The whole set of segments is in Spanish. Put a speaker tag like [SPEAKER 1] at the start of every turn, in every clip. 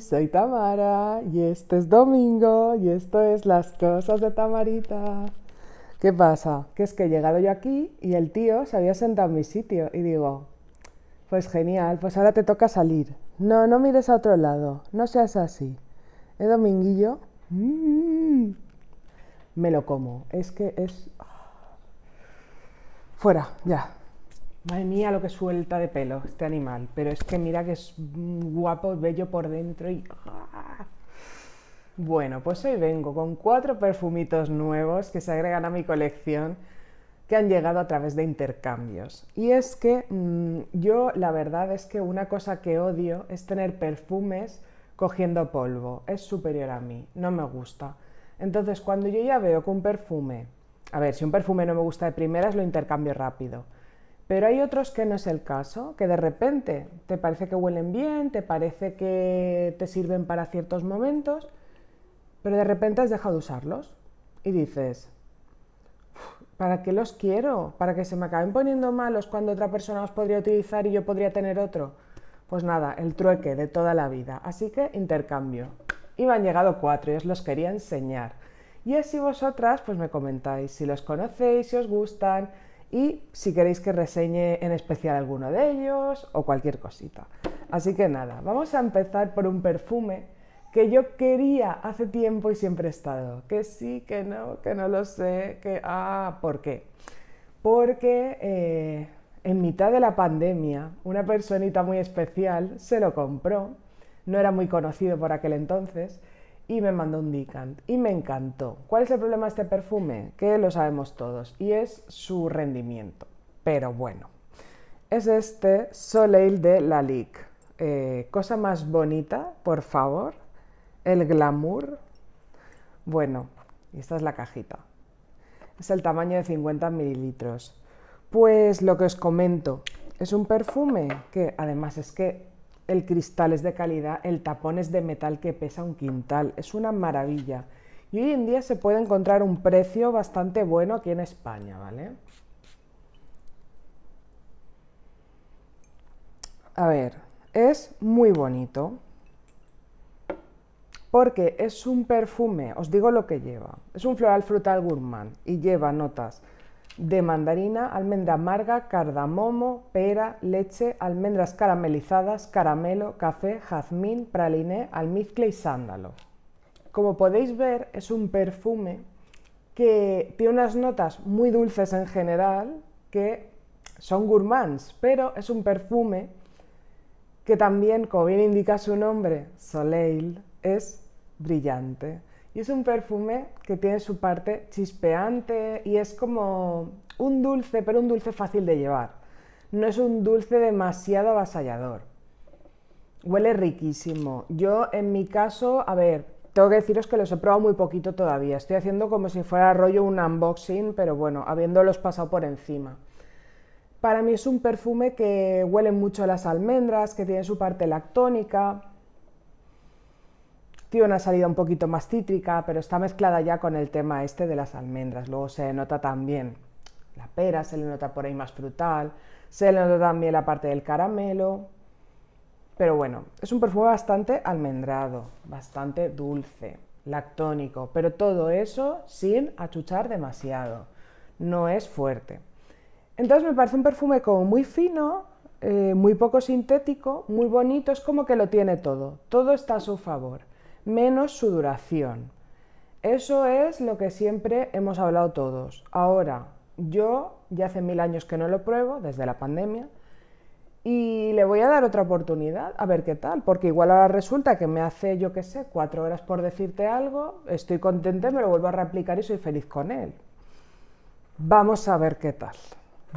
[SPEAKER 1] soy Tamara y este es domingo y esto es Las Cosas de Tamarita. ¿Qué pasa? Que es que he llegado yo aquí y el tío se había sentado en mi sitio y digo, pues genial, pues ahora te toca salir. No, no mires a otro lado, no seas así. El dominguillo? Mm". me lo como, es que es... Ah, fuera, ya. Madre mía, lo que suelta de pelo este animal. Pero es que mira que es guapo, bello por dentro y... ¡ah! Bueno, pues hoy vengo con cuatro perfumitos nuevos que se agregan a mi colección que han llegado a través de intercambios. Y es que mm, yo la verdad es que una cosa que odio es tener perfumes cogiendo polvo. Es superior a mí, no me gusta. Entonces cuando yo ya veo que un perfume... A ver, si un perfume no me gusta de primeras lo intercambio rápido. Pero hay otros que no es el caso, que de repente te parece que huelen bien, te parece que te sirven para ciertos momentos, pero de repente has dejado de usarlos y dices, ¿para qué los quiero? ¿Para que se me acaben poniendo malos cuando otra persona los podría utilizar y yo podría tener otro? Pues nada, el trueque de toda la vida. Así que intercambio. Y me han llegado cuatro y os los quería enseñar. Y así vosotras pues me comentáis si los conocéis, si os gustan, y si queréis que reseñe en especial alguno de ellos o cualquier cosita. Así que nada, vamos a empezar por un perfume que yo quería hace tiempo y siempre he estado. Que sí, que no, que no lo sé, que... Ah, ¿por qué? Porque eh, en mitad de la pandemia una personita muy especial se lo compró, no era muy conocido por aquel entonces, y me mandó un decant y me encantó. ¿Cuál es el problema de este perfume? Que lo sabemos todos y es su rendimiento. Pero bueno, es este Soleil de Lalique. Eh, cosa más bonita, por favor. El glamour. Bueno, y esta es la cajita. Es el tamaño de 50 mililitros. Pues lo que os comento, es un perfume que además es que el cristal es de calidad, el tapón es de metal que pesa un quintal, es una maravilla. Y hoy en día se puede encontrar un precio bastante bueno aquí en España, ¿vale? A ver, es muy bonito porque es un perfume, os digo lo que lleva. Es un floral frutal gourmand y lleva notas de mandarina, almendra amarga, cardamomo, pera, leche, almendras caramelizadas, caramelo, café, jazmín, praliné, almizcle y sándalo. Como podéis ver, es un perfume que tiene unas notas muy dulces en general, que son gourmands, pero es un perfume que también, como bien indica su nombre, Soleil, es brillante. Y es un perfume que tiene su parte chispeante y es como un dulce, pero un dulce fácil de llevar. No es un dulce demasiado avasallador. Huele riquísimo. Yo en mi caso, a ver, tengo que deciros que los he probado muy poquito todavía. Estoy haciendo como si fuera rollo un unboxing, pero bueno, habiéndolos pasado por encima. Para mí es un perfume que huele mucho a las almendras, que tiene su parte lactónica, tiene una salida un poquito más cítrica, pero está mezclada ya con el tema este de las almendras. Luego se nota también la pera, se le nota por ahí más frutal, se le nota también la parte del caramelo. Pero bueno, es un perfume bastante almendrado, bastante dulce, lactónico, pero todo eso sin achuchar demasiado. No es fuerte. Entonces me parece un perfume como muy fino, eh, muy poco sintético, muy bonito, es como que lo tiene todo, todo está a su favor menos su duración. Eso es lo que siempre hemos hablado todos. Ahora, yo ya hace mil años que no lo pruebo, desde la pandemia, y le voy a dar otra oportunidad a ver qué tal, porque igual ahora resulta que me hace, yo qué sé, cuatro horas por decirte algo, estoy contenta, me lo vuelvo a replicar y soy feliz con él. Vamos a ver qué tal.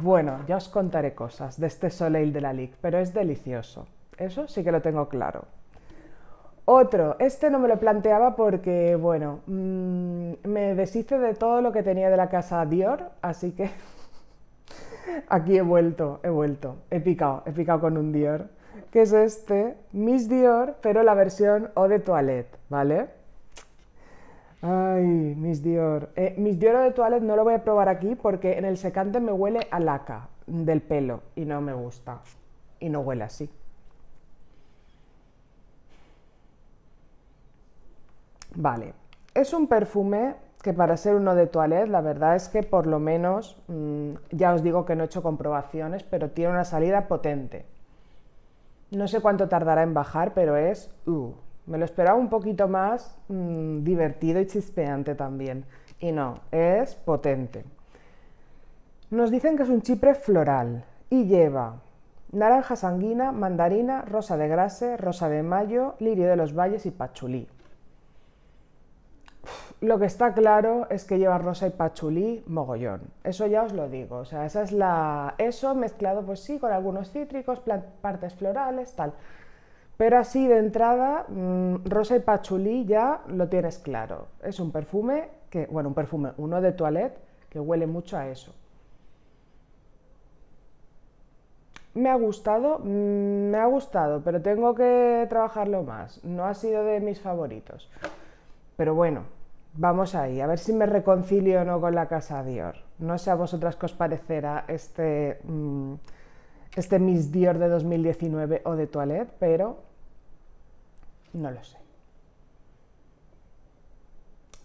[SPEAKER 1] Bueno, ya os contaré cosas de este Soleil de la Lig, pero es delicioso. Eso sí que lo tengo claro. Otro, este no me lo planteaba porque, bueno, mm, me deshice de todo lo que tenía de la casa Dior, así que aquí he vuelto, he vuelto, he picado, he picado con un Dior, que es este, Miss Dior, pero la versión O de Toilette, ¿vale? Ay, Miss Dior. Eh, Miss Dior O de Toilette no lo voy a probar aquí porque en el secante me huele a laca del pelo y no me gusta. Y no huele así. Vale, es un perfume que para ser uno de toilette, la verdad es que por lo menos, mm, ya os digo que no he hecho comprobaciones, pero tiene una salida potente. No sé cuánto tardará en bajar, pero es... Uh, me lo esperaba un poquito más mm, divertido y chispeante también. Y no, es potente. Nos dicen que es un chipre floral y lleva naranja sanguina, mandarina, rosa de grase, rosa de mayo, lirio de los valles y pachulí lo que está claro es que lleva rosa y pachulí mogollón. Eso ya os lo digo. O sea, esa es la. Eso mezclado, pues sí, con algunos cítricos, partes florales, tal. Pero así de entrada, mm, rosa y pachulí ya lo tienes claro. Es un perfume que, bueno, un perfume, uno de toilette, que huele mucho a eso. Me ha gustado, mm, me ha gustado, pero tengo que trabajarlo más. No ha sido de mis favoritos. Pero bueno, Vamos ahí, a ver si me reconcilio o no con la casa Dior. No sé a vosotras qué os parecerá este, mm, este Miss Dior de 2019 o de Toilette, pero no lo sé.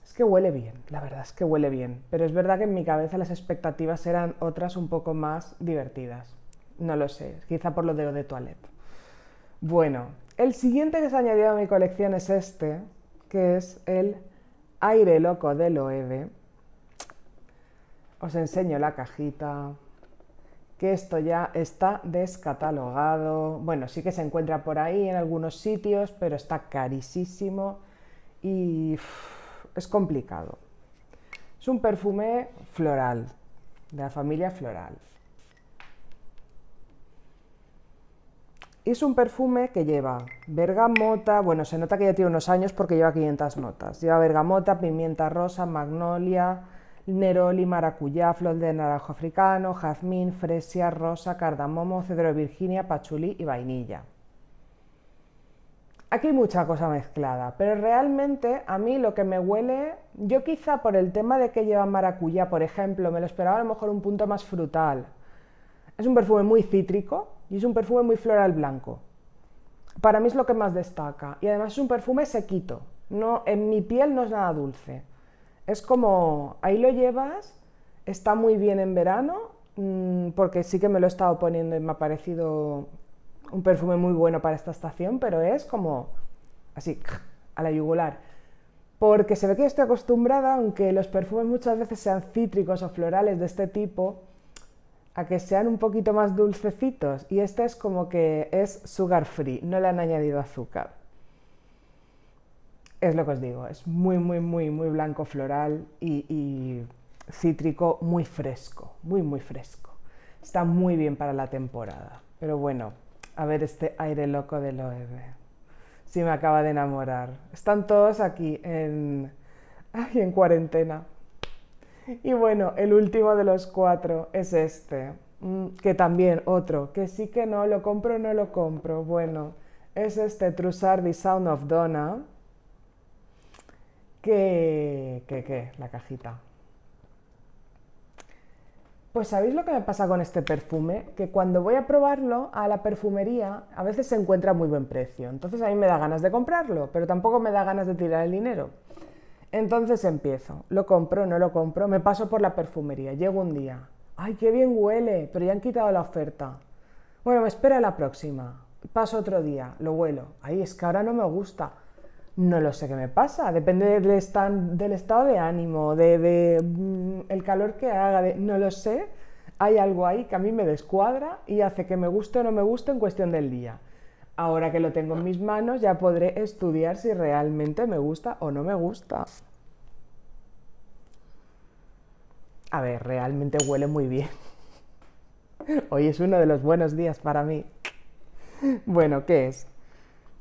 [SPEAKER 1] Es que huele bien, la verdad es que huele bien, pero es verdad que en mi cabeza las expectativas eran otras un poco más divertidas. No lo sé, quizá por lo de, de Toilette. Bueno, el siguiente que se ha añadido a mi colección es este, que es el Aire Loco de Loewe. Os enseño la cajita, que esto ya está descatalogado. Bueno, sí que se encuentra por ahí en algunos sitios, pero está carísimo y es complicado. Es un perfume floral, de la familia floral. Es un perfume que lleva bergamota, bueno, se nota que ya tiene unos años porque lleva 500 notas. Lleva bergamota, pimienta rosa, magnolia, neroli, maracuyá, flor de naranjo africano, jazmín, fresia, rosa, cardamomo, cedro de Virginia, pachulí y vainilla. Aquí hay mucha cosa mezclada, pero realmente a mí lo que me huele, yo quizá por el tema de que lleva maracuyá, por ejemplo, me lo esperaba a lo mejor un punto más frutal es un perfume muy cítrico y es un perfume muy floral blanco. Para mí es lo que más destaca. Y además es un perfume sequito. No, en mi piel no es nada dulce. Es como, ahí lo llevas, está muy bien en verano, mm, porque sí que me lo he estado poniendo y me ha parecido un perfume muy bueno para esta estación, pero es como así, a la yugular. Porque se ve que estoy acostumbrada, aunque los perfumes muchas veces sean cítricos o florales de este tipo, a que sean un poquito más dulcecitos y este es como que es sugar free, no le han añadido azúcar. Es lo que os digo, es muy, muy, muy, muy blanco floral y, cítrico muy fresco, muy, muy fresco. Está muy bien para la temporada. Pero bueno, a ver este aire loco del Loewe. Si me acaba de enamorar. Están todos aquí en, Ay, en cuarentena. Y bueno, el último de los cuatro es este, mm, que también otro, que sí que no, lo compro o no lo compro. Bueno, es este Trussardi Sound of Donna, que, que, qué? la cajita. Pues sabéis lo que me pasa con este perfume, que cuando voy a probarlo a la perfumería a veces se encuentra muy buen precio, entonces a mí me da ganas de comprarlo, pero tampoco me da ganas de tirar el dinero. Entonces empiezo, lo compro, no lo compro, me paso por la perfumería, llego un día, ay, qué bien huele, pero ya han quitado la oferta. Bueno, me espera la próxima, paso otro día, lo huelo, ahí es que ahora no me gusta. No lo sé qué me pasa, depende del, estado de ánimo, de, mm, el calor que haga, no lo sé. Hay algo ahí que a mí me descuadra y hace que me guste o no me guste en cuestión del día. Ahora que lo tengo en mis manos, ya podré estudiar si realmente me gusta o no me gusta. A ver, realmente huele muy bien. Hoy es uno de los buenos días para mí. Bueno, ¿qué es?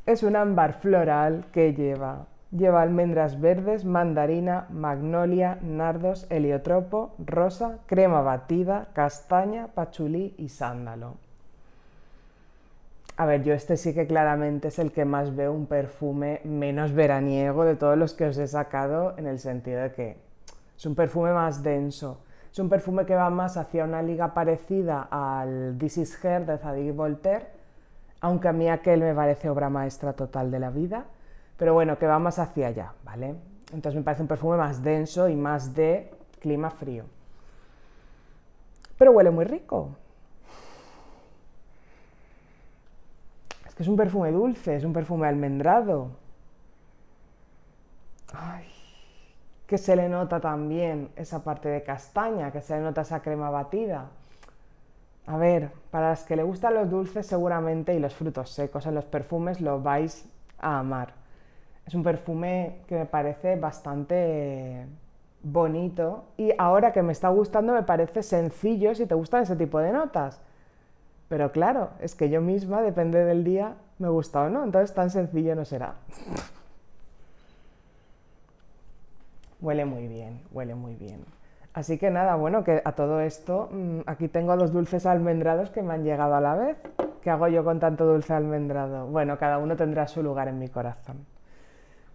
[SPEAKER 1] Es un ámbar floral que lleva. Lleva almendras verdes, mandarina, magnolia, nardos, heliotropo, rosa, crema batida, castaña, pachulí y sándalo. A ver, yo este sí que claramente es el que más veo un perfume menos veraniego de todos los que os he sacado, en el sentido de que es un perfume más denso. Es un perfume que va más hacia una liga parecida al This is Her de Zadig Voltaire, aunque a mí aquel me parece obra maestra total de la vida, pero bueno, que va más hacia allá, ¿vale? Entonces me parece un perfume más denso y más de clima frío. Pero huele muy rico, Es que es un perfume dulce, es un perfume almendrado. Ay, que se le nota también esa parte de castaña, que se le nota esa crema batida. A ver, para las que le gustan los dulces seguramente y los frutos secos en los perfumes lo vais a amar. Es un perfume que me parece bastante bonito y ahora que me está gustando me parece sencillo si te gustan ese tipo de notas. Pero claro, es que yo misma, depende del día, me gusta o no, entonces tan sencillo no será. huele muy bien, huele muy bien. Así que nada, bueno, que a todo esto, mm, aquí tengo los dulces almendrados que me han llegado a la vez. ¿Qué hago yo con tanto dulce almendrado? Bueno, cada uno tendrá su lugar en mi corazón.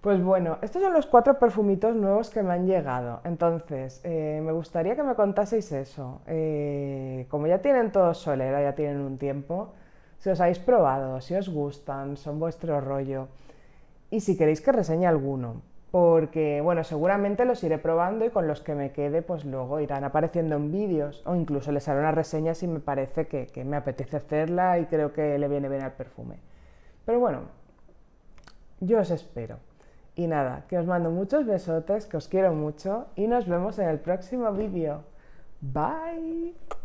[SPEAKER 1] Pues bueno, estos son los cuatro perfumitos nuevos que me han llegado. Entonces, eh, me gustaría que me contaseis eso. Eh, como ya tienen todos solera, ya tienen un tiempo, si os habéis probado, si os gustan, son vuestro rollo. Y si queréis que reseñe alguno, porque bueno, seguramente los iré probando y con los que me quede, pues luego irán apareciendo en vídeos o incluso les haré una reseña si me parece que me apetece hacerla y creo que le viene bien al perfume. Pero bueno, yo os espero. Y nada, que os mando muchos besotes, que os quiero mucho y nos vemos en el próximo vídeo. Bye.